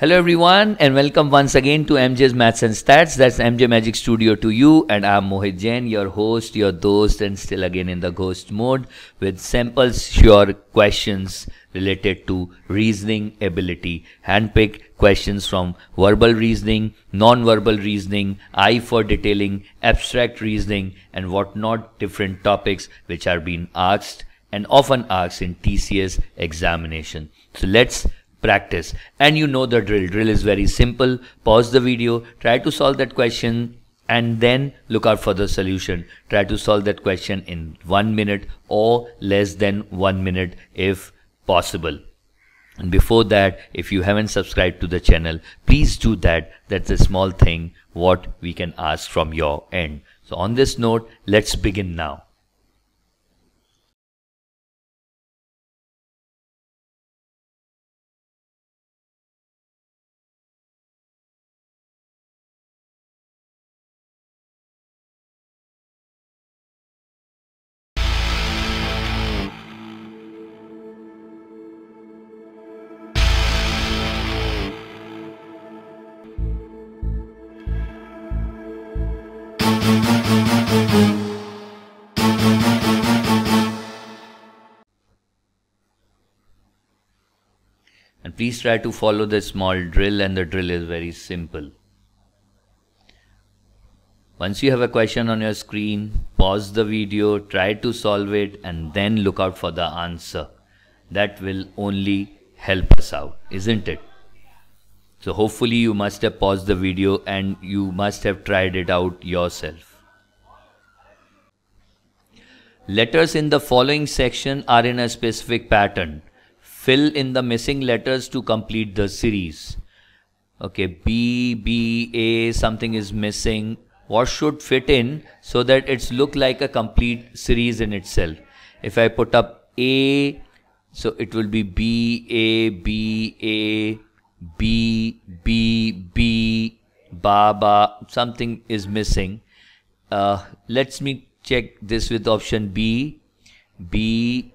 Hello everyone and welcome once again to MJ's Maths and Stats. That's MJ Magic Studio to you and I'm Mohit Jain, your host, your host, and still again in the ghost mode with samples, sure questions related to reasoning ability. Handpick questions from verbal reasoning, non-verbal reasoning, eye for detailing, abstract reasoning and whatnot different topics which are being asked and often asked in TCS examination. So let's practice. And you know the drill. Drill is very simple. Pause the video, try to solve that question and then look out for the solution. Try to solve that question in one minute or less than one minute if possible. And before that, if you haven't subscribed to the channel, please do that. That's a small thing what we can ask from your end. So on this note, let's begin now. please try to follow the small drill and the drill is very simple. Once you have a question on your screen, pause the video, try to solve it and then look out for the answer. That will only help us out, isn't it? So hopefully you must have paused the video and you must have tried it out yourself. Letters in the following section are in a specific pattern fill in the missing letters to complete the series. Okay, B, B, A, something is missing. What should fit in so that it's look like a complete series in itself? If I put up A, so it will be B, A, B, A, B, B, B, something is missing. Uh, let's me check this with option B, B,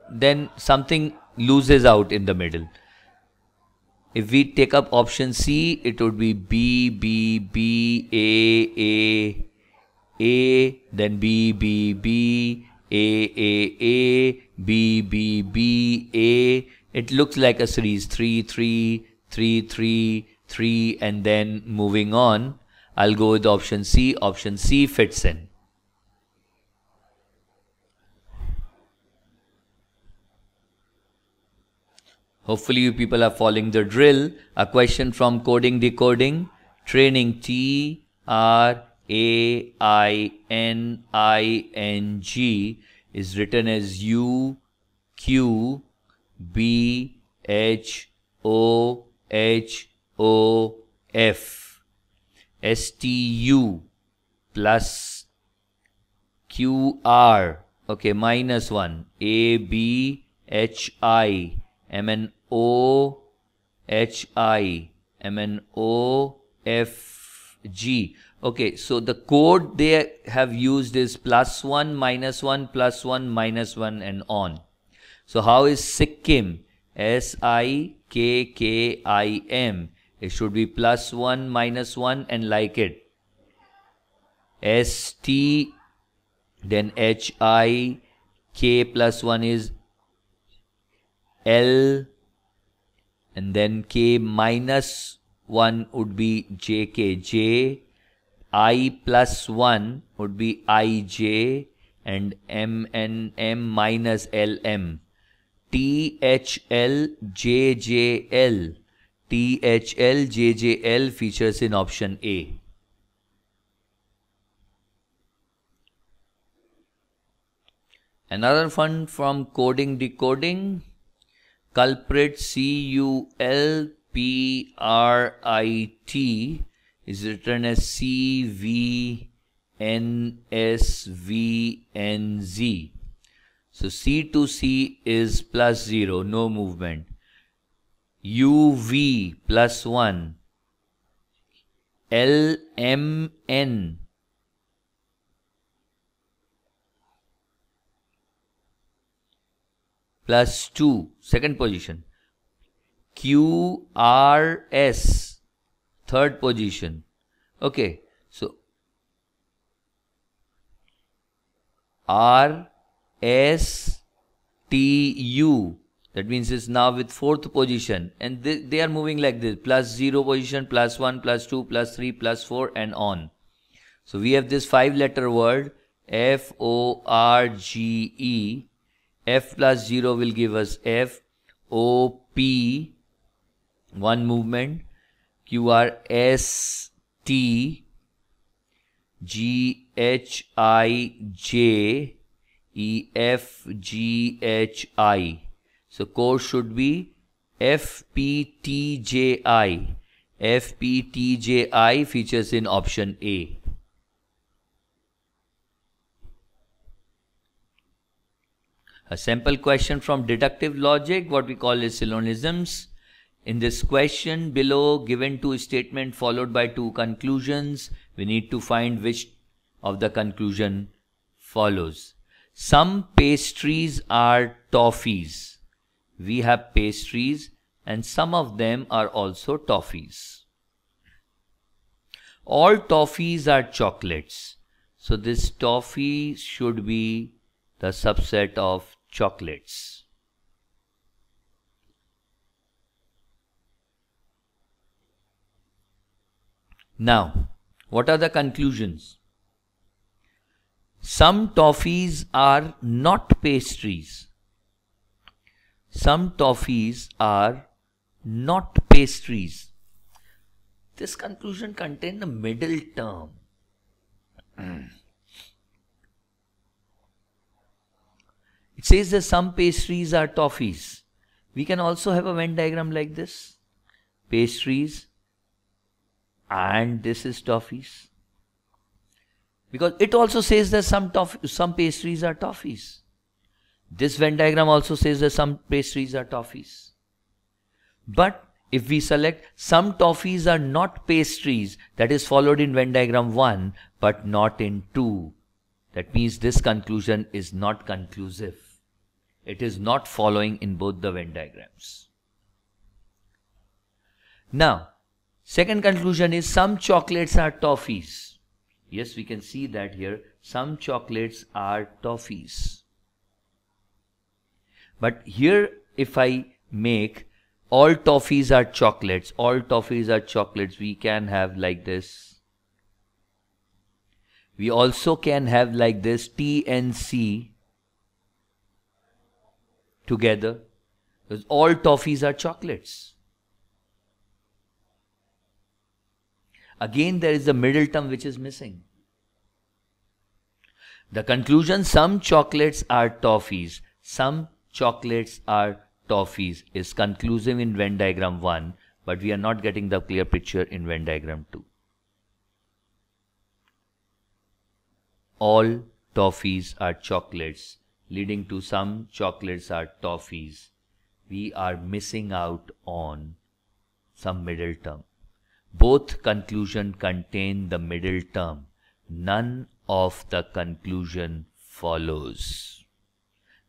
then something loses out in the middle. If we take up option C, it would be B, B, B, A, A, A, then B, B, B, A, A, A, B, B, B, A. It looks like a series 3, 3, 3, 3, 3, and then moving on. I'll go with option C. Option C fits in. Hopefully you people are following the drill. A question from Coding Decoding. Training T R A I N I N G is written as U Q B H O H O F S T U plus Q R okay minus 1 A B H I M N O H I M N O F G. Okay, so the code they have used is plus 1, minus 1, plus 1, minus 1 and on. So how is Sikkim? S-I-K-K-I-M. It should be plus 1, minus 1 and like it. S-T then H-I, K plus 1 is L and then K minus 1 would be JK. J, I plus 1 would be IJ and M and M minus LM. THL JJL. THL JJL features in option A. Another one from coding decoding culprit C U L P R I T is written as C V N S V N Z. So C to C is plus 0, no movement. UV plus 1. LMN plus 2 second position QRS third position okay so R S T U that means it's now with fourth position and they, they are moving like this plus 0 position plus 1 plus 2 plus 3 plus 4 and on so we have this five letter word F O R G E f plus 0 will give us f o p one movement q r s t g h i j e f g h i so course should be f p t j i f p t j i features in option a A simple question from deductive logic, what we call is syllogisms. In this question below, given two statements followed by two conclusions, we need to find which of the conclusion follows. Some pastries are toffees. We have pastries and some of them are also toffees. All toffees are chocolates. So this toffee should be the subset of chocolates. Now, what are the conclusions? Some toffees are not pastries. Some toffees are not pastries. This conclusion contains the middle term. Hmm. It says that some pastries are toffees. We can also have a Venn diagram like this. Pastries and this is toffees. Because it also says that some, some pastries are toffees. This Venn diagram also says that some pastries are toffees. But if we select some toffees are not pastries, that is followed in Venn diagram 1, but not in 2. That means this conclusion is not conclusive. It is not following in both the Venn diagrams. Now, second conclusion is some chocolates are toffees. Yes, we can see that here. Some chocolates are toffees. But here, if I make all toffees are chocolates, all toffees are chocolates, we can have like this. We also can have like this T and C together. Because all toffees are chocolates. Again, there is the middle term which is missing. The conclusion some chocolates are toffees, some chocolates are toffees is conclusive in Venn diagram 1, but we are not getting the clear picture in Venn diagram 2. All toffees are chocolates leading to some chocolates or toffees. We are missing out on some middle term. Both conclusion contain the middle term. None of the conclusion follows.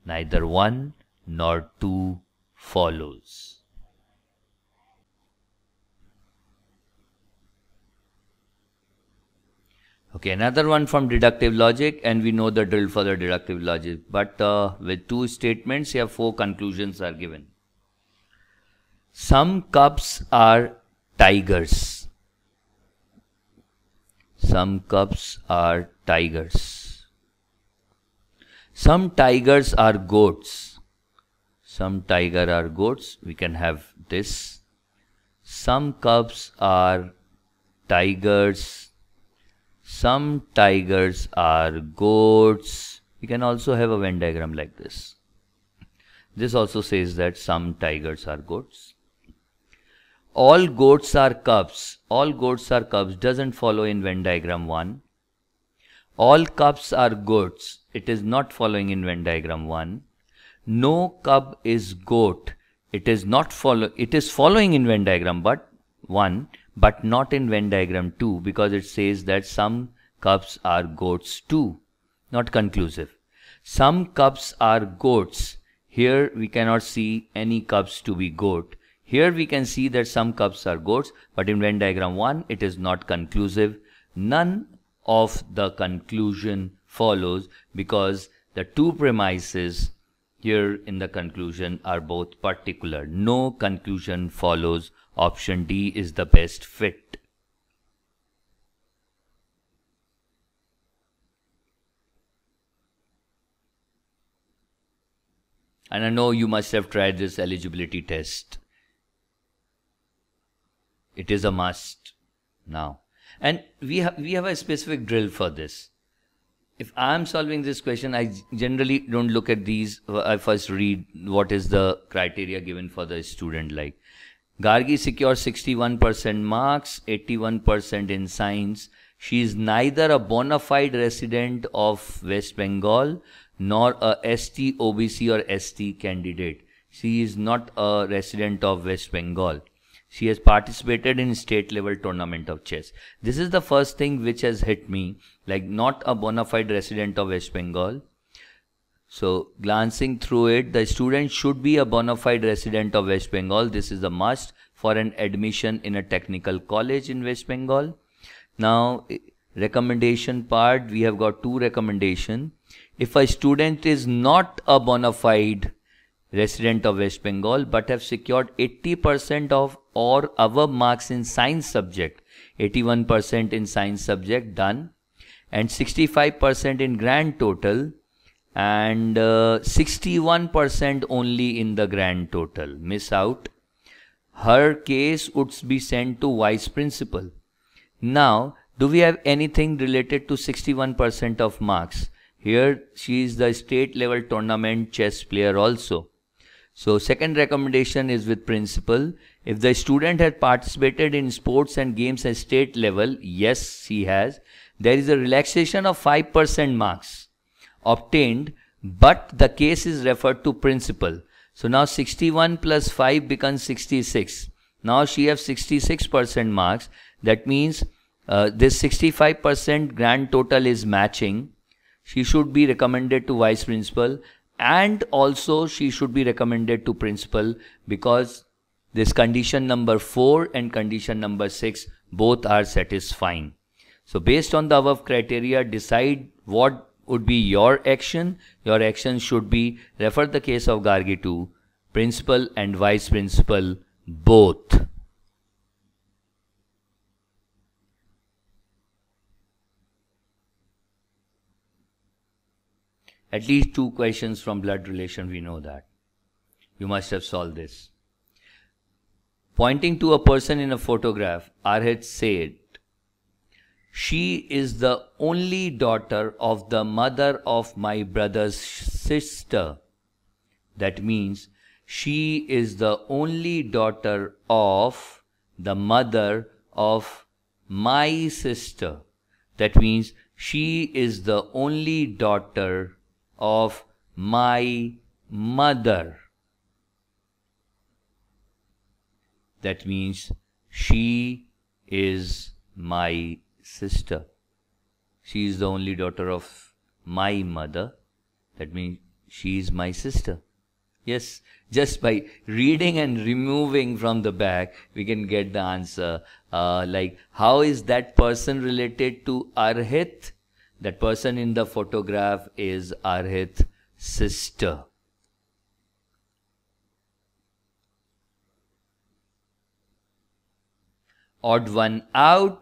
Neither one nor two follows. Okay, another one from deductive logic and we know the drill for the deductive logic. But uh, with two statements here four conclusions are given. Some cubs are tigers. Some cubs are tigers. Some tigers are goats. Some tiger are goats. We can have this. Some cubs are tigers some tigers are goats. We can also have a Venn diagram like this. This also says that some tigers are goats. All goats are cubs. All goats are cubs doesn't follow in Venn diagram 1. All cubs are goats. It is not following in Venn diagram 1. No cub is goat. It is not follow. It is following in Venn diagram, but 1 but not in Venn diagram 2 because it says that some cups are goats too. Not conclusive. Some cups are goats. Here we cannot see any cups to be goat. Here we can see that some cups are goats, but in Venn diagram 1 it is not conclusive. None of the conclusion follows because the two premises here in the conclusion are both particular. No conclusion follows Option D is the best fit. And I know you must have tried this eligibility test. It is a must now. And we, ha we have a specific drill for this. If I'm solving this question, I generally don't look at these. Uh, I first read what is the criteria given for the student like. Gargi secured 61% marks, 81% in science. She is neither a bona fide resident of West Bengal nor a ST, OBC or ST candidate. She is not a resident of West Bengal. She has participated in state level tournament of chess. This is the first thing which has hit me, like not a bona fide resident of West Bengal, so glancing through it, the student should be a bona fide resident of West Bengal. This is a must for an admission in a technical college in West Bengal. Now, recommendation part, we have got two recommendation. If a student is not a bona fide resident of West Bengal but have secured 80% of or above marks in science subject, 81% in science subject done and 65% in grand total, and 61% uh, only in the grand total miss out her case would be sent to vice principal now do we have anything related to 61% of marks here she is the state level tournament chess player also so second recommendation is with principal if the student had participated in sports and games at state level yes she has there is a relaxation of 5% marks obtained, but the case is referred to principal. So now 61 plus 5 becomes 66. Now she has 66% marks. That means uh, this 65% grand total is matching. She should be recommended to vice principal and also she should be recommended to principal because this condition number 4 and condition number 6 both are satisfying. So based on the above criteria decide what would be your action. Your action should be refer the case of Gargi to principal and vice principal both. At least two questions from blood relation, we know that. You must have solved this. Pointing to a person in a photograph, Arhat said, she is the only daughter of the mother of my brother's sister. That means she is the only daughter of the mother of my sister. That means she is the only daughter of my mother. That means she is my sister. She is the only daughter of my mother. That means she is my sister. Yes, just by reading and removing from the back, we can get the answer. Uh, like, how is that person related to Arhit? That person in the photograph is Arhit's sister. Odd one out.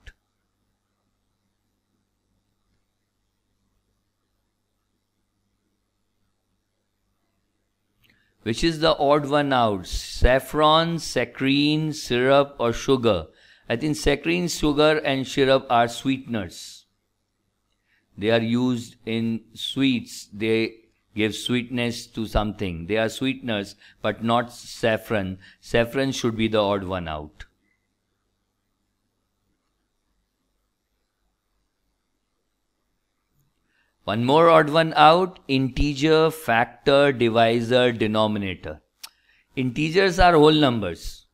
Which is the odd one out? Saffron, saccharine, syrup or sugar? I think saccharine, sugar and syrup are sweeteners. They are used in sweets. They give sweetness to something. They are sweeteners but not saffron. Saffron should be the odd one out. One more odd one out, integer, factor, divisor, denominator. Integers are whole numbers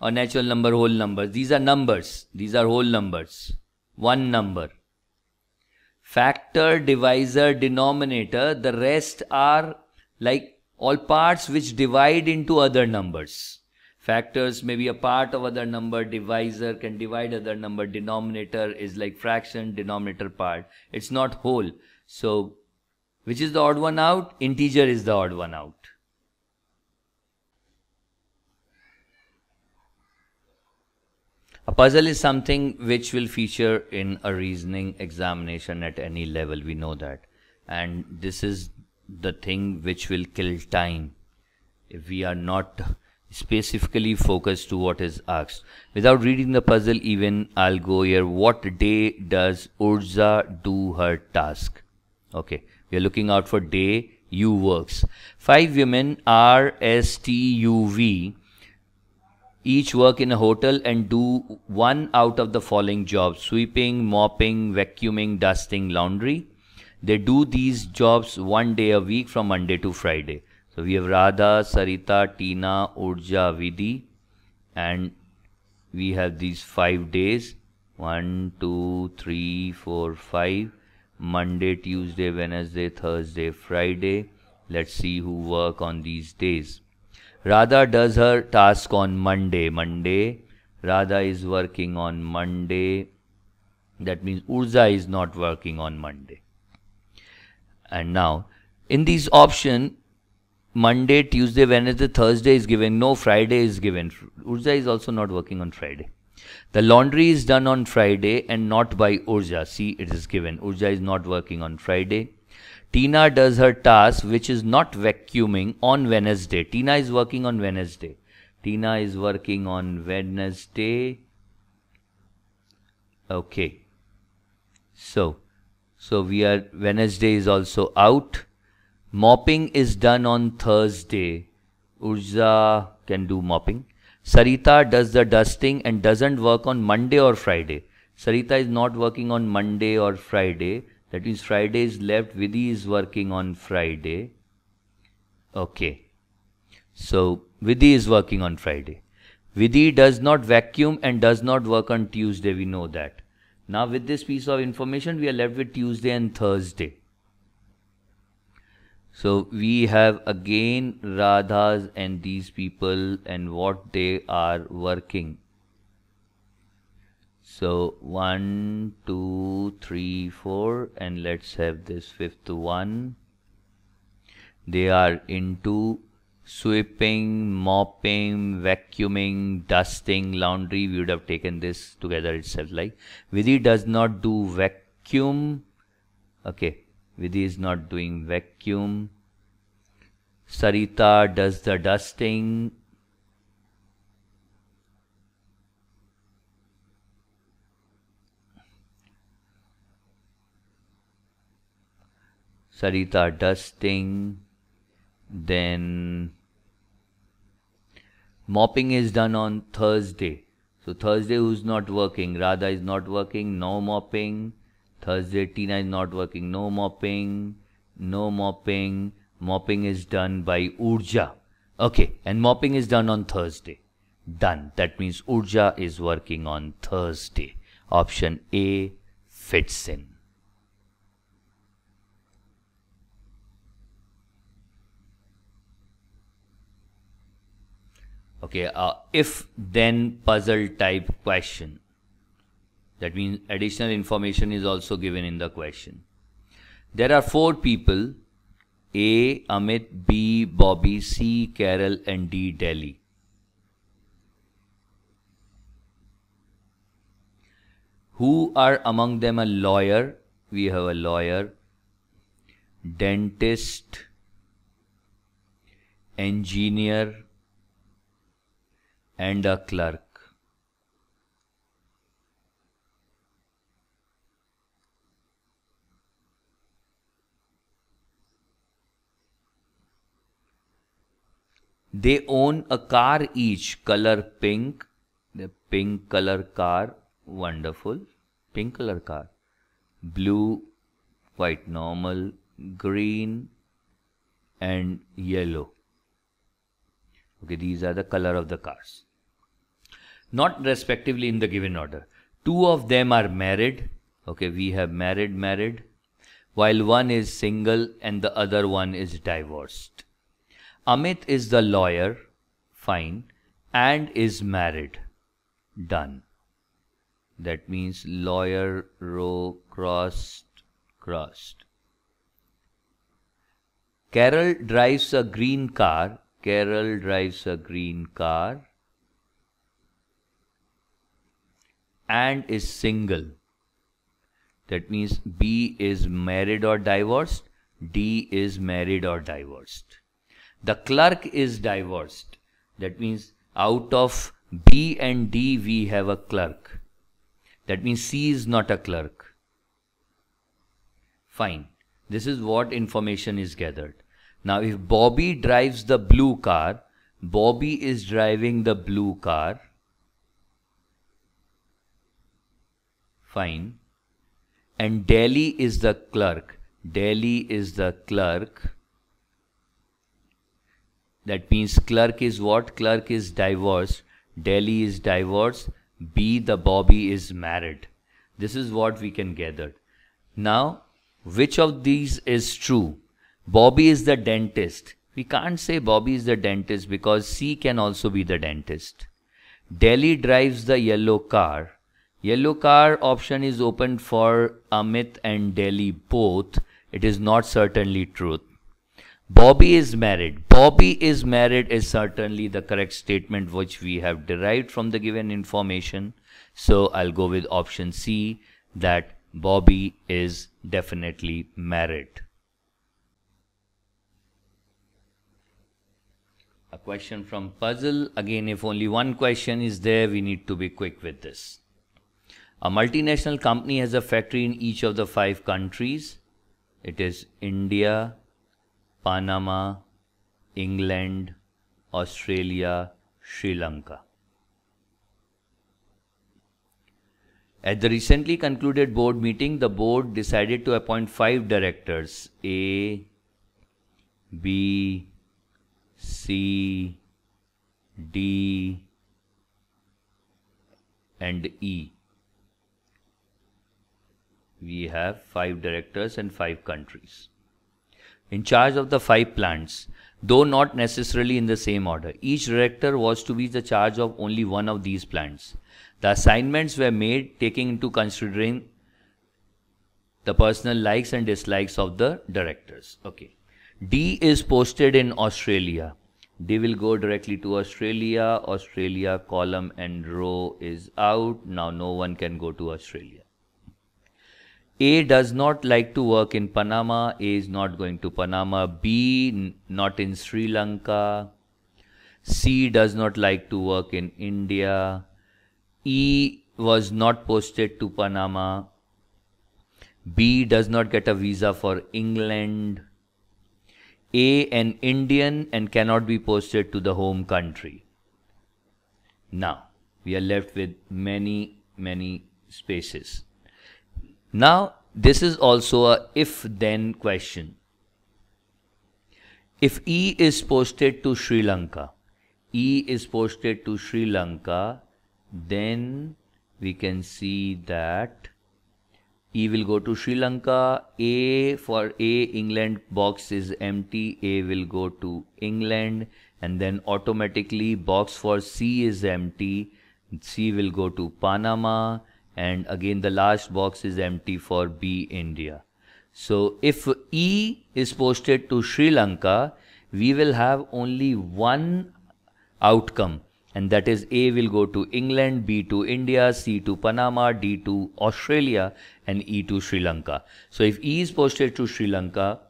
or natural number whole numbers. These are numbers. These are whole numbers. One number. Factor, divisor, denominator. The rest are like all parts which divide into other numbers. Factors may be a part of other number. Divisor can divide other number. Denominator is like fraction, denominator part. It's not whole so which is the odd one out? Integer is the odd one out. A puzzle is something which will feature in a reasoning examination at any level, we know that. And this is the thing which will kill time if we are not specifically focused to what is asked. Without reading the puzzle even, I'll go here. What day does Urza do her task? Okay, we are looking out for day U works. Five women R S T U V each work in a hotel and do one out of the following jobs sweeping, mopping, vacuuming, dusting, laundry. They do these jobs one day a week from Monday to Friday. So we have Radha, Sarita, Tina, Urja, Vidhi, and we have these five days one, two, three, four, five. Monday, Tuesday, Wednesday, Thursday, Friday. Let's see who work on these days. Radha does her task on Monday. Monday. Radha is working on Monday. That means Urza is not working on Monday. And now, in these option, Monday, Tuesday, Wednesday, Thursday is given. No, Friday is given. Urza is also not working on Friday. The laundry is done on Friday and not by Urja. See, it is given. Urja is not working on Friday. Tina does her task, which is not vacuuming, on Wednesday. Tina is working on Wednesday. Tina is working on Wednesday. Okay. So, so we are, Wednesday is also out. Mopping is done on Thursday. Urja can do mopping. Sarita does the dusting and doesn't work on Monday or Friday. Sarita is not working on Monday or Friday. That means Friday is left. Vidhi is working on Friday. Okay. So Vidhi is working on Friday. Vidhi does not vacuum and does not work on Tuesday. We know that. Now with this piece of information, we are left with Tuesday and Thursday. So we have again Radhas and these people and what they are working. So one, two, three, four, and let's have this fifth one. They are into sweeping, mopping, vacuuming, dusting, laundry. We would have taken this together itself like Vidhi does not do vacuum. Okay. Vidhi is not doing vacuum. Sarita does the dusting. Sarita dusting. Then mopping is done on Thursday. So Thursday who's not working? Radha is not working, no mopping. Thursday, Tina is not working. No mopping. No mopping. Mopping is done by Urja. Okay, and mopping is done on Thursday. Done. That means Urja is working on Thursday. Option A fits in. Okay, uh, if then puzzle type question. That means additional information is also given in the question. There are four people A. Amit, B. Bobby, C. Carol, and D. Delhi. Who are among them a lawyer? We have a lawyer, dentist, engineer, and a clerk. They own a car each, color pink. The pink color car, wonderful. Pink color car. Blue, quite normal. Green and yellow. Okay, these are the color of the cars. Not respectively in the given order. Two of them are married. Okay, we have married, married. While one is single and the other one is divorced. Amit is the lawyer, fine, and is married, done. That means lawyer, row, crossed, crossed. Carol drives a green car. Carol drives a green car. And is single. That means B is married or divorced. D is married or divorced. The clerk is divorced. That means out of B and D we have a clerk. That means C is not a clerk. Fine. This is what information is gathered. Now if Bobby drives the blue car, Bobby is driving the blue car. Fine. And Delhi is the clerk. Delhi is the clerk. That means clerk is what? Clerk is divorced. Delhi is divorced. B, the Bobby is married. This is what we can gather. Now, which of these is true? Bobby is the dentist. We can't say Bobby is the dentist because C can also be the dentist. Delhi drives the yellow car. Yellow car option is open for Amit and Delhi both. It is not certainly truth. Bobby is married. Bobby is married is certainly the correct statement which we have derived from the given information. So I'll go with option C that Bobby is definitely married. A question from puzzle. Again, if only one question is there, we need to be quick with this. A multinational company has a factory in each of the five countries. It is India, Panama, England, Australia, Sri Lanka. At the recently concluded board meeting, the board decided to appoint five directors A, B, C, D, and E. We have five directors and five countries in charge of the five plants, though not necessarily in the same order. Each director was to be the charge of only one of these plants. The assignments were made taking into considering the personal likes and dislikes of the directors. Okay. D is posted in Australia. D will go directly to Australia. Australia column and row is out. Now no one can go to Australia. A does not like to work in Panama, A is not going to Panama, B not in Sri Lanka, C does not like to work in India, E was not posted to Panama, B does not get a visa for England, A an Indian and cannot be posted to the home country. Now, we are left with many, many spaces. Now, this is also a if-then question. If E is posted to Sri Lanka, E is posted to Sri Lanka, then we can see that E will go to Sri Lanka, A for A, England box is empty, A will go to England, and then automatically box for C is empty, C will go to Panama, and again the last box is empty for B India. So if E is posted to Sri Lanka, we will have only one outcome and that is A will go to England, B to India, C to Panama, D to Australia and E to Sri Lanka. So if E is posted to Sri Lanka,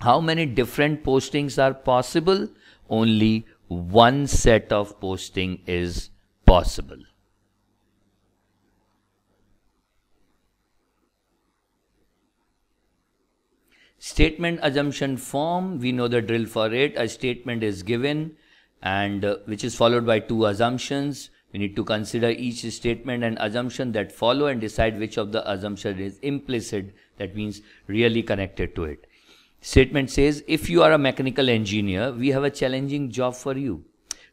how many different postings are possible? Only one set of posting is possible. Statement assumption form, we know the drill for it. A statement is given and uh, which is followed by two assumptions. We need to consider each statement and assumption that follow and decide which of the assumption is implicit. That means really connected to it. Statement says, if you are a mechanical engineer, we have a challenging job for you.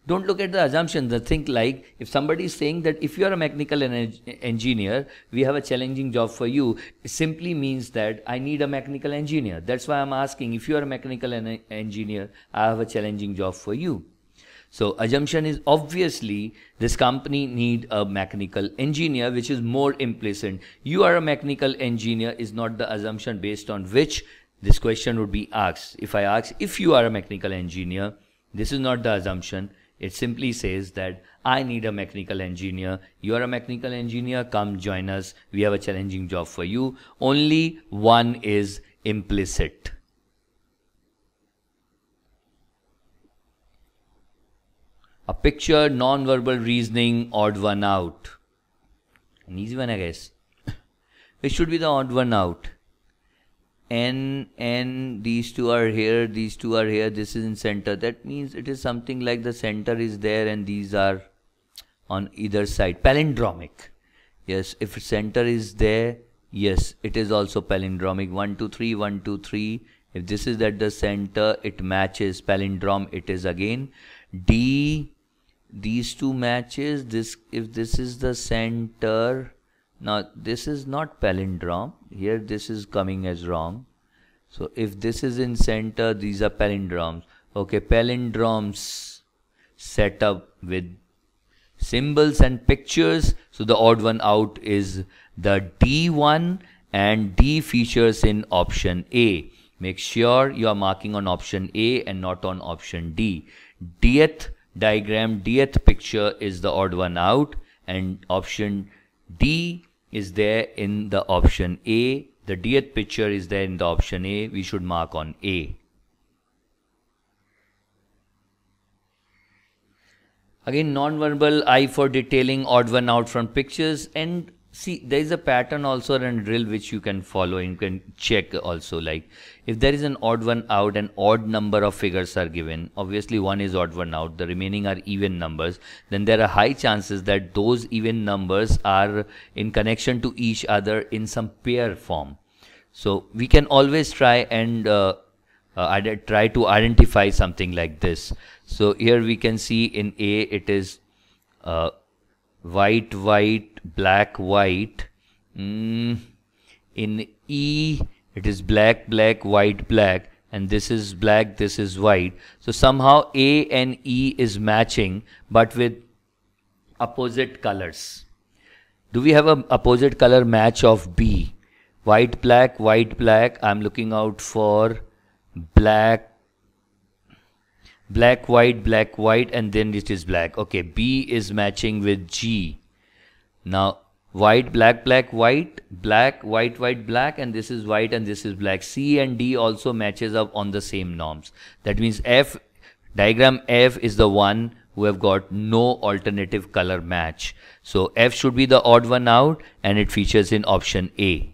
Don't look at the assumption. The think like if somebody is saying that if you are a mechanical engineer, we have a challenging job for you, it simply means that I need a mechanical engineer. That's why I'm asking if you are a mechanical engineer, I have a challenging job for you. So assumption is obviously this company need a mechanical engineer, which is more implicit. You are a mechanical engineer is not the assumption based on which this question would be asked. If I ask if you are a mechanical engineer, this is not the assumption. It simply says that I need a mechanical engineer. You are a mechanical engineer. Come join us. We have a challenging job for you. Only one is implicit. A picture, non-verbal reasoning, odd one out. An easy one, I guess. it should be the odd one out n n these two are here these two are here this is in center that means it is something like the center is there and these are on either side palindromic yes if center is there yes it is also palindromic 1 2 3 1 2 3 if this is at the center it matches palindrome it is again d these two matches this if this is the center now this is not palindrome. Here this is coming as wrong. So if this is in center, these are palindromes. Okay, palindromes set up with symbols and pictures. So the odd one out is the D1 and D features in option A. Make sure you are marking on option A and not on option D. Dth diagram, dth picture is the odd one out and option D is there in the option A. The dth picture is there in the option A. We should mark on A. Again, non-verbal I for detailing odd one out from pictures and See, there is a pattern also and drill which you can follow and you can check also. Like if there is an odd one out and odd number of figures are given, obviously one is odd one out, the remaining are even numbers, then there are high chances that those even numbers are in connection to each other in some pair form. So we can always try and uh, uh, try to identify something like this. So here we can see in A it is uh, white white black white mm. in E it is black black white black and this is black this is white so somehow A and E is matching but with opposite colors do we have a opposite color match of B white black white black I'm looking out for black black white black white and then it is black okay B is matching with G now white black black white black white white black and this is white and this is black C and D also matches up on the same norms that means F diagram F is the one who have got no alternative color match so F should be the odd one out and it features in option A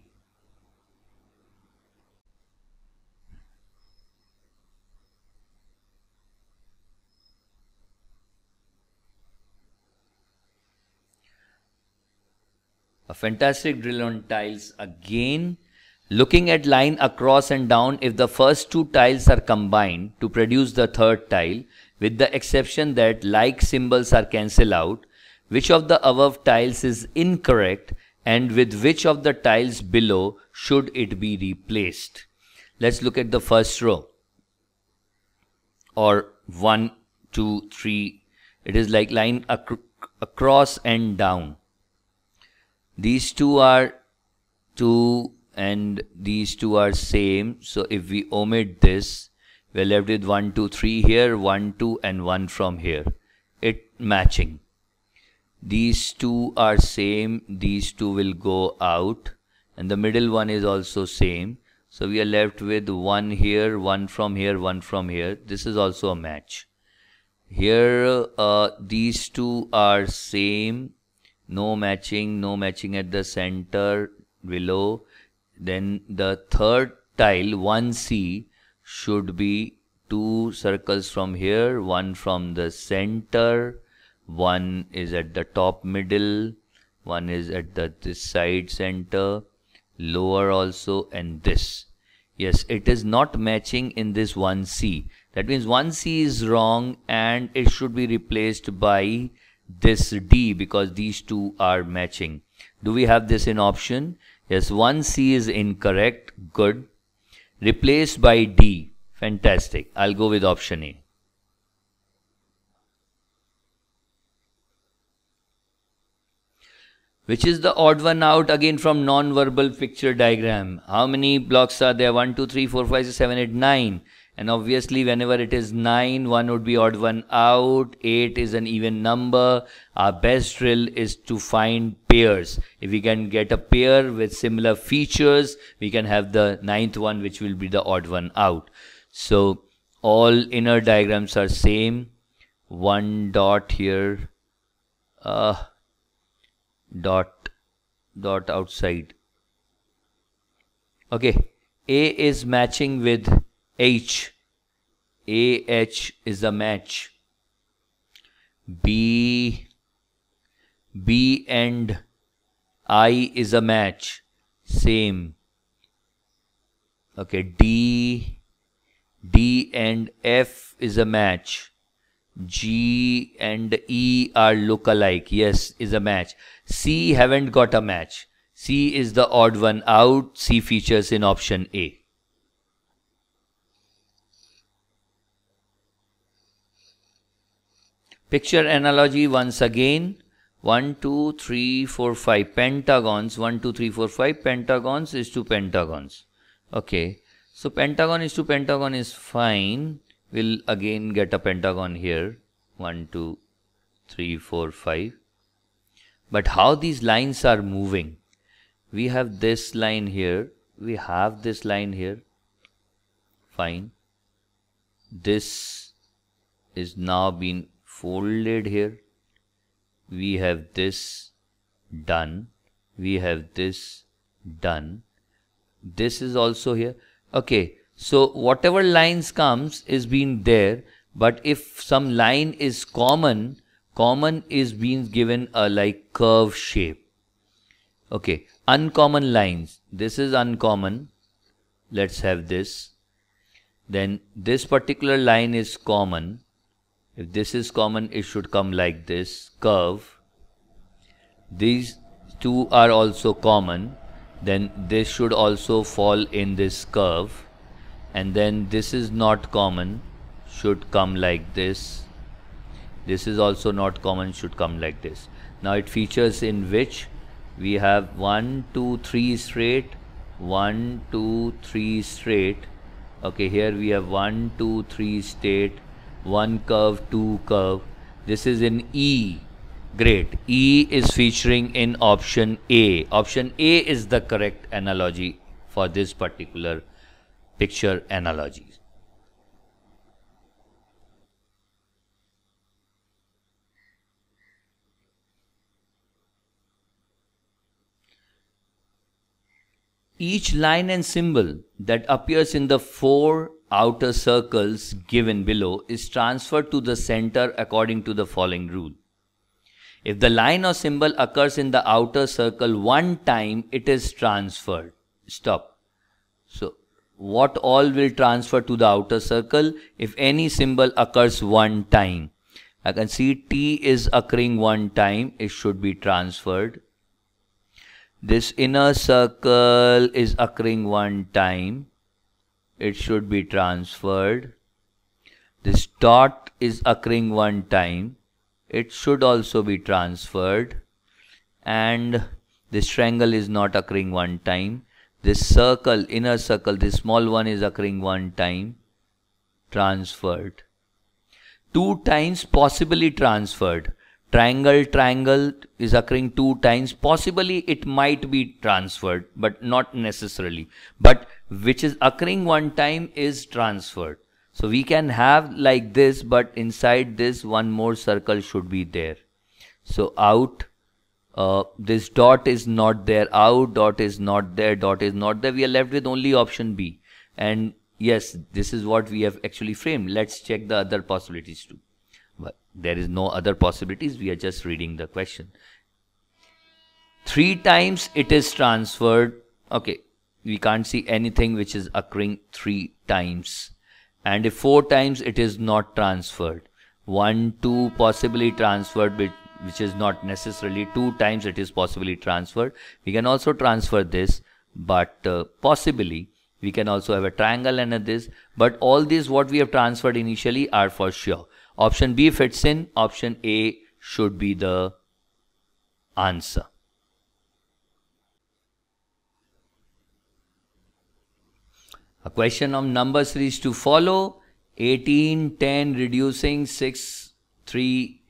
fantastic drill on tiles again. Looking at line across and down, if the first two tiles are combined to produce the third tile, with the exception that like symbols are cancelled out, which of the above tiles is incorrect and with which of the tiles below should it be replaced. Let's look at the first row or 1, 2, 3. It is like line ac across and down these two are 2 and these two are same so if we omit this we're left with 1 2 3 here 1 2 and 1 from here it matching these two are same these two will go out and the middle one is also same so we are left with one here one from here one from here this is also a match here uh, these two are same no matching no matching at the center below then the third tile 1c should be two circles from here one from the center one is at the top middle one is at the this side center lower also and this yes it is not matching in this 1c that means 1c is wrong and it should be replaced by this D because these two are matching. Do we have this in option? Yes, one C is incorrect. Good. Replaced by D. Fantastic. I'll go with option A. Which is the odd one out again from non-verbal picture diagram. How many blocks are there? 1, 2, 3, 4, 5, 6, 7, 8, 9. And obviously, whenever it is 9, 1 would be odd 1 out, 8 is an even number. Our best drill is to find pairs. If we can get a pair with similar features, we can have the ninth one, which will be the odd one out. So all inner diagrams are same. One dot here, uh, dot, dot outside. Okay, A is matching with H, A H is a match. B. B and I is a match. Same. Okay. D. D and F is a match. G and E are look-alike. Yes, is a match. C haven't got a match. C is the odd one out. C features in option A. Picture analogy once again. 1, 2, 3, 4, 5 pentagons. 1, 2, 3, 4, 5 pentagons is to pentagons. Okay. So pentagon is to pentagon is fine. We'll again get a pentagon here. 1, 2, 3, 4, 5. But how these lines are moving. We have this line here. We have this line here. Fine. This is now being folded here we have this done we have this done this is also here okay so whatever lines comes is being there but if some line is common common is being given a like curve shape okay uncommon lines this is uncommon let's have this then this particular line is common if this is common, it should come like this curve. These two are also common. Then this should also fall in this curve. And then this is not common, should come like this. This is also not common, should come like this. Now it features in which we have 1, 2, 3 straight, 1, 2, 3 straight. Okay, here we have 1, 2, 3 straight, one curve, two curve. This is in E. Great. E is featuring in option A. Option A is the correct analogy for this particular picture analogy. Each line and symbol that appears in the four outer circles given below is transferred to the center according to the following rule. If the line or symbol occurs in the outer circle one time, it is transferred. Stop. So, what all will transfer to the outer circle if any symbol occurs one time? I can see T is occurring one time. It should be transferred. This inner circle is occurring one time it should be transferred. This dot is occurring one time. It should also be transferred. And this triangle is not occurring one time. This circle, inner circle, this small one is occurring one time. Transferred. Two times possibly transferred triangle triangle is occurring two times possibly it might be transferred but not necessarily but which is occurring one time is transferred so we can have like this but inside this one more circle should be there so out uh, this dot is not there out dot is not there dot is not there we are left with only option B and yes this is what we have actually framed let's check the other possibilities too there is no other possibilities. We are just reading the question. Three times it is transferred. Okay, we can't see anything which is occurring three times. And if four times it is not transferred. One, two possibly transferred but which is not necessarily two times it is possibly transferred. We can also transfer this but uh, possibly we can also have a triangle and this but all these what we have transferred initially are for sure Option B fits in. Option A should be the answer. A question of number series to follow. 18, 10 reducing 6, 3,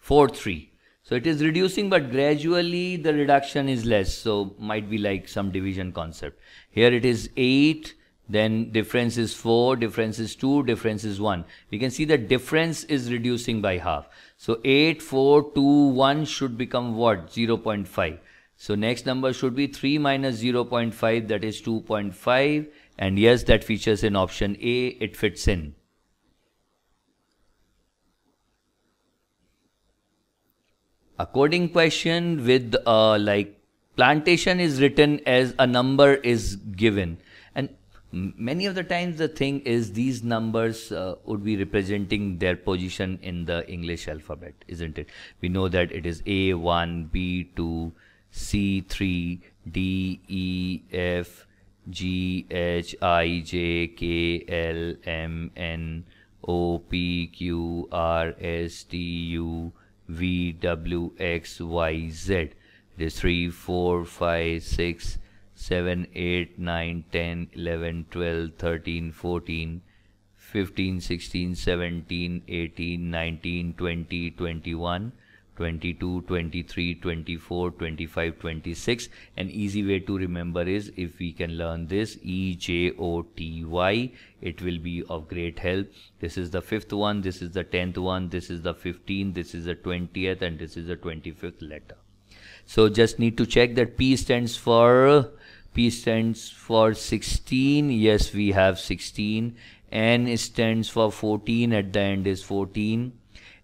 4, 3. So it is reducing but gradually the reduction is less. So might be like some division concept. Here it is 8, then difference is 4, difference is 2, difference is 1. We can see the difference is reducing by half. So 8, 4, 2, 1 should become what? 0 0.5. So next number should be 3 minus 0 0.5 that is 2.5 and yes that features in option A it fits in. According question with uh, like plantation is written as a number is given many of the times the thing is these numbers uh, would be representing their position in the English alphabet, isn't it? We know that it is A1, B2, C3, D, E, F, G, H, I, J, K, L, M, N, O, P, Q, R, S, T, U, V, W, X, Y, Z. It is 3, 4, 5, 6, 7, 8, 9, 10, 11, 12, 13, 14, 15, 16, 17, 18, 19, 20, 21, 22, 23, 24, 25, 26. An easy way to remember is if we can learn this E, J, O, T, Y, it will be of great help. This is the fifth one, this is the tenth one, this is the fifteenth, this is the twentieth, and this is the twenty-fifth letter. So just need to check that P stands for P stands for 16. Yes, we have 16. N stands for 14. At the end is 14.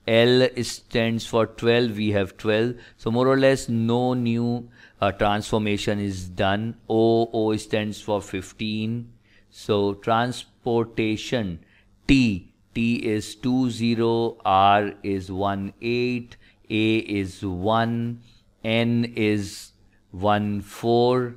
L stands for 12. We have 12. So more or less no new uh, transformation is done. O, O stands for 15. So transportation T. T is 20. R is 1 8. A is 1. N is 1 4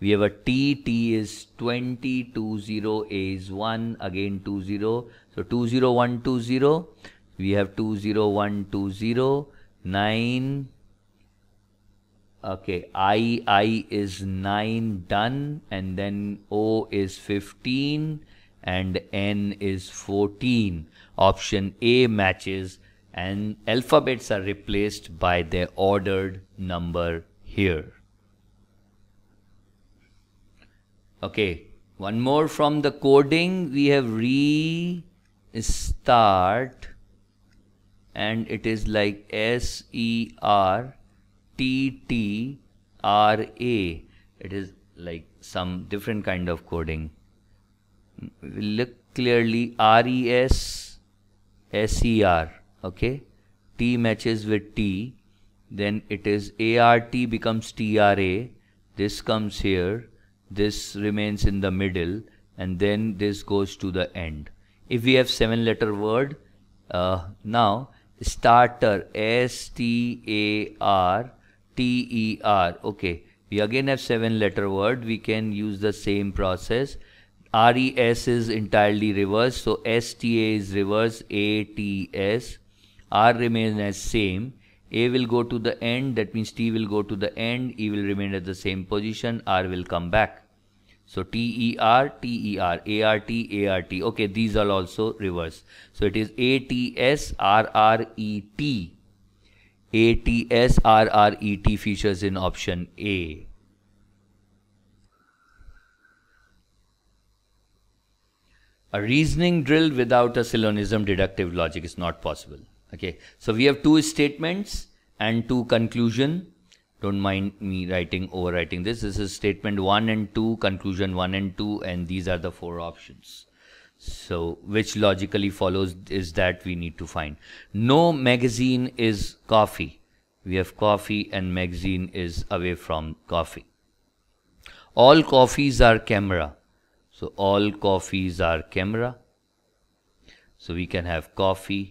we have a T, T is 20, 20 is 1, again 20, so 20120, we have two zero one two zero nine. 9, okay, I, I is 9 done, and then O is 15, and N is 14. Option A matches and alphabets are replaced by their ordered number here. Okay, one more from the coding. We have restart and it is like S E R T T R A. It is like some different kind of coding. We look clearly R E S S E R. Okay, T matches with T. Then it is A R T becomes T R A. This comes here this remains in the middle and then this goes to the end if we have seven letter word uh, now starter s t a r t e r okay we again have seven letter word we can use the same process res is entirely reversed so sta is reverse A T S. R remains as same a will go to the end that means t will go to the end e will remain at the same position r will come back so T-E-R, T-E-R, A-R-T, A-R-T. Okay, these are also reverse. So it is A-T-S-R-R-E-T. A-T-S-R-R-E-T features in option A. A reasoning drill without a syllogism deductive logic is not possible. Okay, so we have two statements and two conclusion don't mind me writing overwriting this this is statement 1 and 2 conclusion 1 and 2 and these are the four options so which logically follows is that we need to find no magazine is coffee we have coffee and magazine is away from coffee all coffees are camera so all coffees are camera so we can have coffee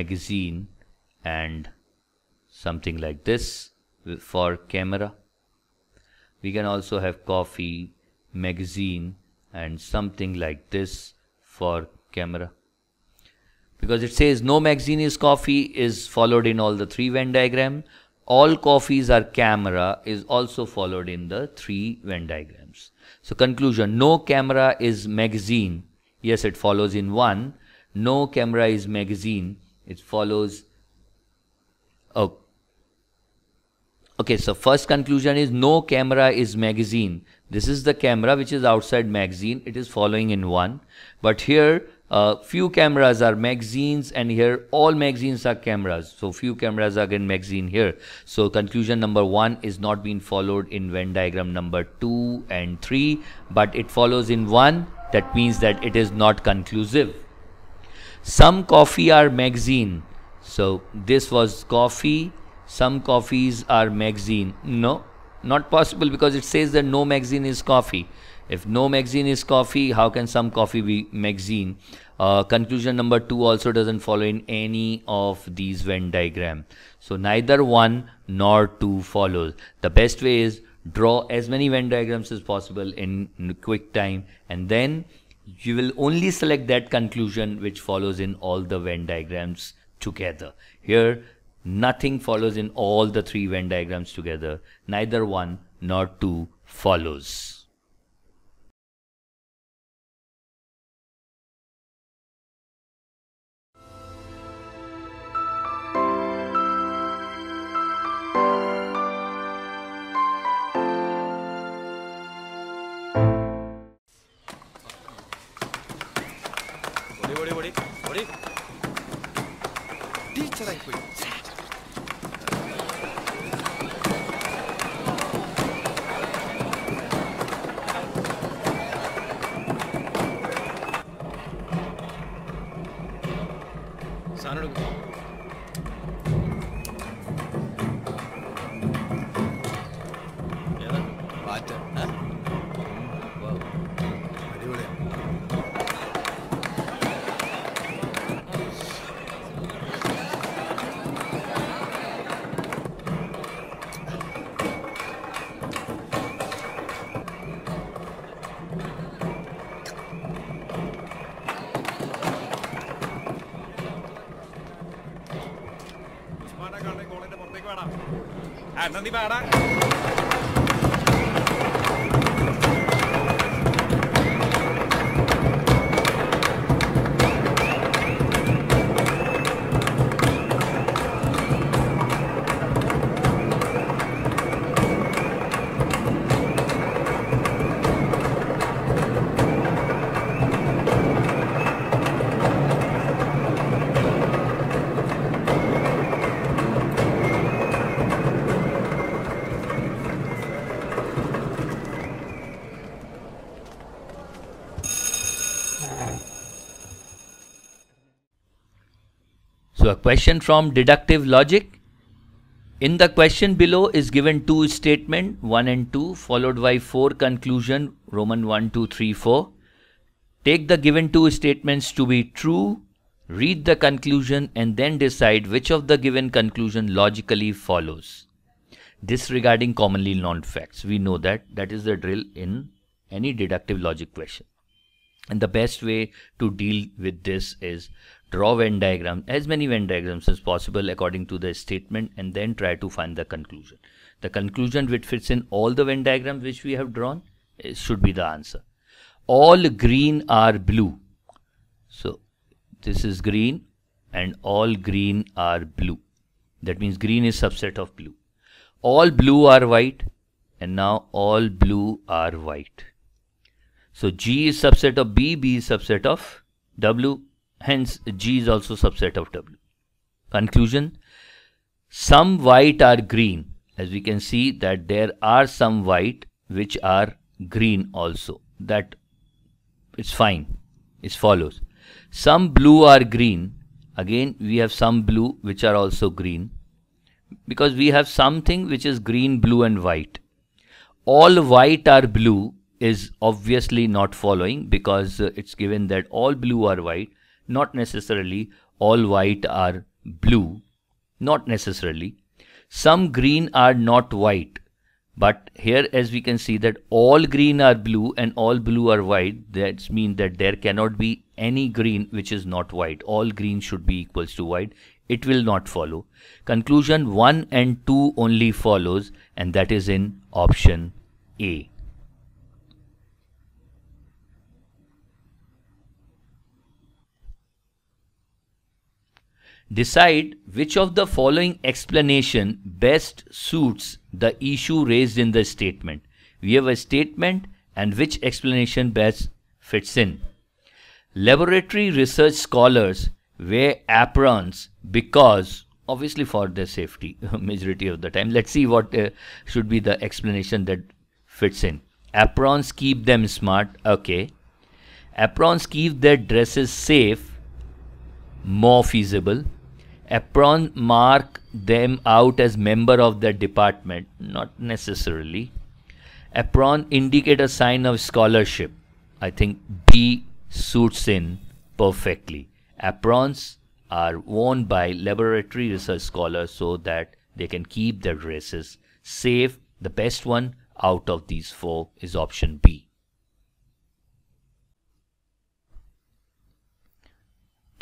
magazine and something like this for camera we can also have coffee magazine and something like this for camera because it says no magazine is coffee is followed in all the three Venn diagram all coffees are camera is also followed in the three Venn diagrams so conclusion no camera is magazine yes it follows in one no camera is magazine it follows oh Okay, so first conclusion is no camera is magazine. This is the camera which is outside magazine. It is following in one. But here, uh, few cameras are magazines and here all magazines are cameras. So few cameras are in magazine here. So conclusion number one is not being followed in Venn diagram number two and three, but it follows in one. That means that it is not conclusive. Some coffee are magazine. So this was coffee some coffees are magazine no not possible because it says that no magazine is coffee if no magazine is coffee how can some coffee be magazine uh, conclusion number two also doesn't follow in any of these venn diagram so neither one nor two follows the best way is draw as many venn diagrams as possible in, in quick time and then you will only select that conclusion which follows in all the venn diagrams together here Nothing follows in all the three Venn diagrams together. Neither one nor two follows. എന്നാ നീ പാടാ a question from deductive logic. In the question below is given two statement 1 and 2 followed by four conclusion Roman 1, 2, 3, 4. Take the given two statements to be true, read the conclusion and then decide which of the given conclusion logically follows. Disregarding commonly known facts. We know that that is the drill in any deductive logic question. And the best way to deal with this is Draw Venn diagram, as many Venn diagrams as possible according to the statement and then try to find the conclusion. The conclusion which fits in all the Venn diagrams which we have drawn eh, should be the answer. All green are blue. So this is green and all green are blue. That means green is subset of blue. All blue are white and now all blue are white. So G is subset of B, B is subset of W, Hence, G is also subset of W. Conclusion. Some white are green. As we can see that there are some white which are green also. That it's fine. It follows. Some blue are green. Again, we have some blue which are also green. Because we have something which is green, blue and white. All white are blue is obviously not following because uh, it's given that all blue are white not necessarily all white are blue. Not necessarily. Some green are not white. But here as we can see that all green are blue and all blue are white. That means that there cannot be any green which is not white. All green should be equals to white. It will not follow. Conclusion 1 and 2 only follows and that is in option A. Decide which of the following explanation best suits the issue raised in the statement. We have a statement and which explanation best fits in. Laboratory research scholars wear aprons because obviously for their safety majority of the time. Let's see what uh, should be the explanation that fits in. Aprons keep them smart. Okay. Aprons keep their dresses safe more feasible. Apron mark them out as member of the department, not necessarily. Apron indicate a sign of scholarship. I think B suits in perfectly. Aprons are worn by laboratory research scholars so that they can keep their dresses safe. The best one out of these four is option B.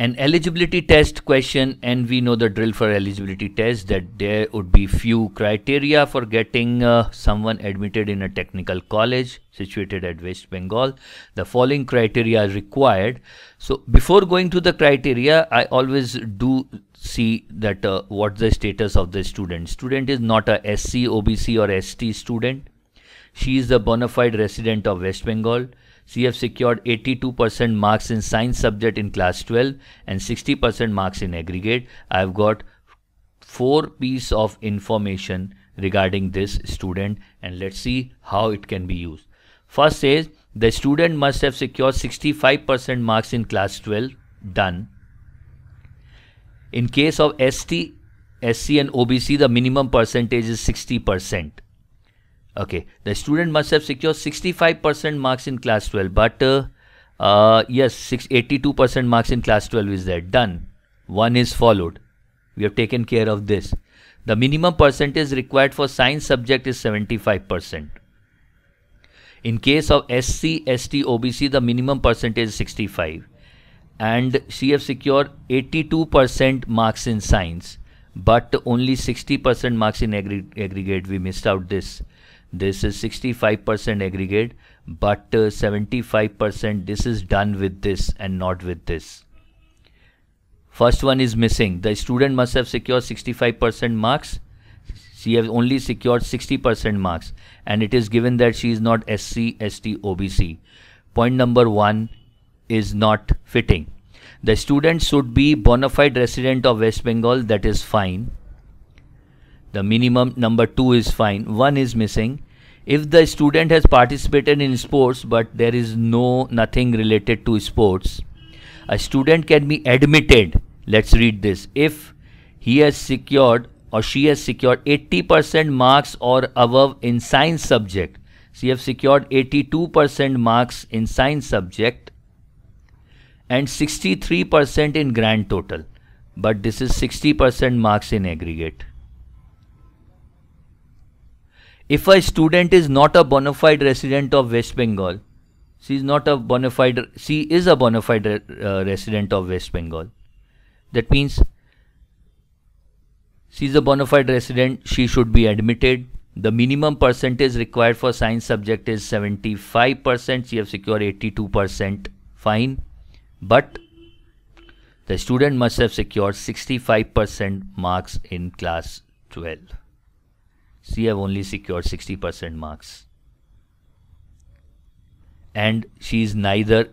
an eligibility test question and we know the drill for eligibility test that there would be few criteria for getting uh, someone admitted in a technical college situated at west bengal the following criteria are required so before going to the criteria i always do see that uh, what's the status of the student student is not a sc obc or st student she is a bona fide resident of west bengal she have secured 82% marks in science subject in class 12 and 60% marks in aggregate. I have got four piece of information regarding this student and let's see how it can be used. First says the student must have secured 65% marks in class 12 done. In case of ST, SC and OBC the minimum percentage is 60% okay the student must have secured 65% marks in class 12 but uh, uh, yes 82% marks in class 12 is there done one is followed we have taken care of this the minimum percentage required for science subject is 75% in case of SC, ST, OBC, the minimum percentage is 65 and she have secured 82% marks in science but only 60% marks in aggregate we missed out this this is 65% aggregate but 75% uh, this is done with this and not with this first one is missing the student must have secured 65% marks she has only secured 60% marks and it is given that she is not SC ST OBC point number 1 is not fitting the student should be bona fide resident of West Bengal that is fine the minimum number 2 is fine 1 is missing if the student has participated in sports but there is no nothing related to sports a student can be admitted let's read this if he has secured or she has secured 80% marks or above in science subject so you have secured 82% marks in science subject and 63% in grand total but this is 60% marks in aggregate if a student is not a bona fide resident of West Bengal, she is not a bona fide, she is a bona fide re, uh, resident of West Bengal. That means she is a bona fide resident, she should be admitted. The minimum percentage required for science subject is 75%, she have secured 82% fine. But the student must have secured 65% marks in class 12 she have only secured 60% marks and she is neither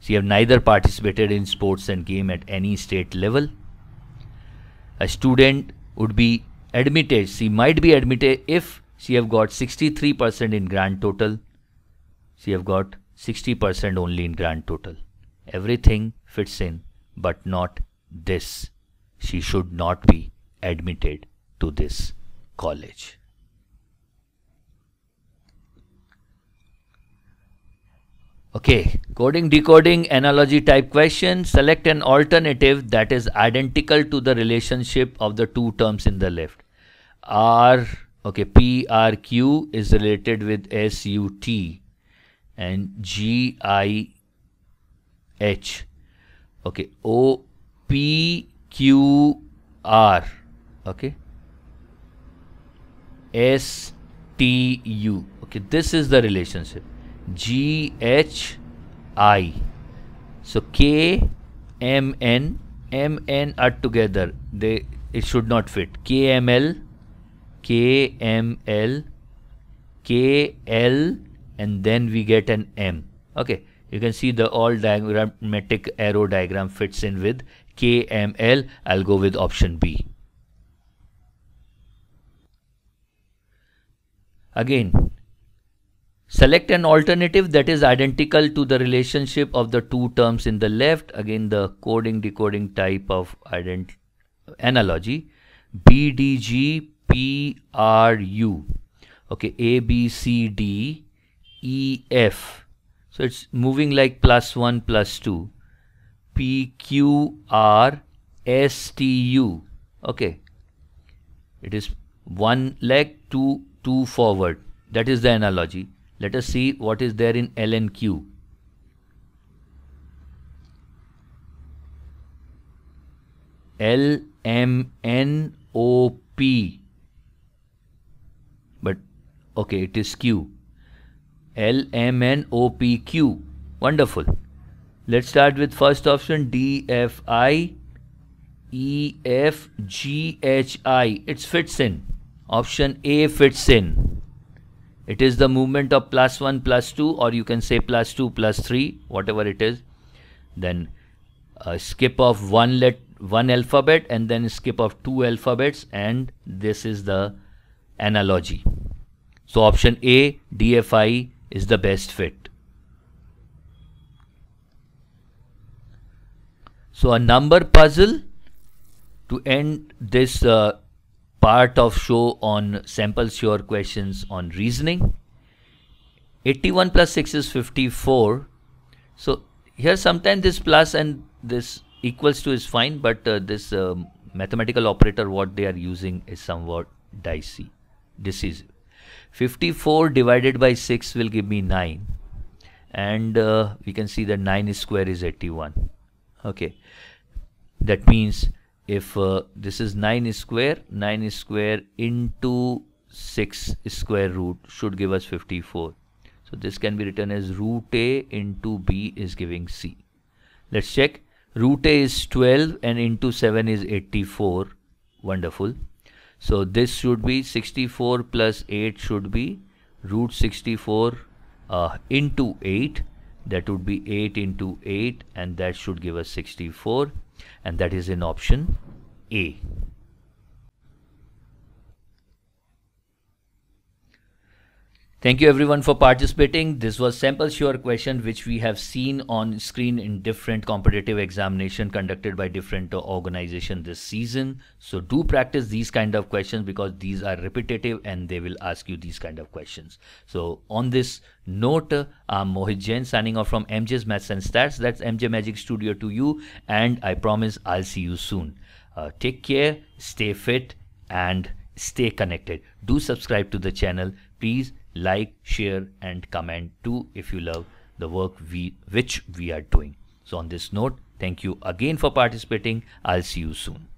she have neither participated in sports and game at any state level a student would be admitted she might be admitted if she have got 63% in grand total she have got 60% only in grand total everything fits in but not this she should not be admitted to this college Okay, coding decoding analogy type question. Select an alternative that is identical to the relationship of the two terms in the left. R, okay, PRQ is related with SUT and GIH. Okay, OPQR, okay, STU. Okay, this is the relationship G H I. So K M N M N are together. They it should not fit. K M L K M L K L and then we get an M. Okay. You can see the all diagrammatic arrow diagram fits in with K M will go with option B. Again, Select an alternative that is identical to the relationship of the two terms in the left. Again, the coding decoding type of analogy. B, D, G, P, R, U. Okay, A, B, C, D, E, F. So it's moving like plus 1, plus 2. P, Q, R, S, T, U. Okay. It is one leg, two, two forward. That is the analogy let us see what is there in L N Q. L M N O P. Q. L M N O P. But okay, it is Q. L M N O P Q. Wonderful. Let's start with first option D F I E F G H I. It fits in. Option A fits in. It is the movement of plus 1, plus 2 or you can say plus 2, plus 3, whatever it is. Then uh, skip of one let one alphabet and then skip of two alphabets and this is the analogy. So option A, DFI is the best fit. So a number puzzle to end this uh, part of show on sample sure questions on reasoning. 81 plus 6 is 54. So here sometimes this plus and this equals to is fine, but uh, this um, mathematical operator what they are using is somewhat dicey, decisive. 54 divided by 6 will give me 9 and uh, we can see that 9 square is 81 okay that means if uh, this is 9 square 9 square into 6 square root should give us 54 so this can be written as root a into b is giving c let's check root a is 12 and into 7 is 84 wonderful so this should be 64 plus 8 should be root 64 uh, into 8 that would be 8 into 8 and that should give us 64 and that is in option A. Thank you everyone for participating. This was sample sure question which we have seen on screen in different competitive examination conducted by different organization this season. So do practice these kind of questions because these are repetitive and they will ask you these kind of questions. So on this note, I'm Mohit Jain signing off from MJ's Maths and Stats. That's MJ Magic Studio to you and I promise I'll see you soon. Uh, take care, stay fit and stay connected. Do subscribe to the channel. Please like share and comment too if you love the work we which we are doing so on this note thank you again for participating i'll see you soon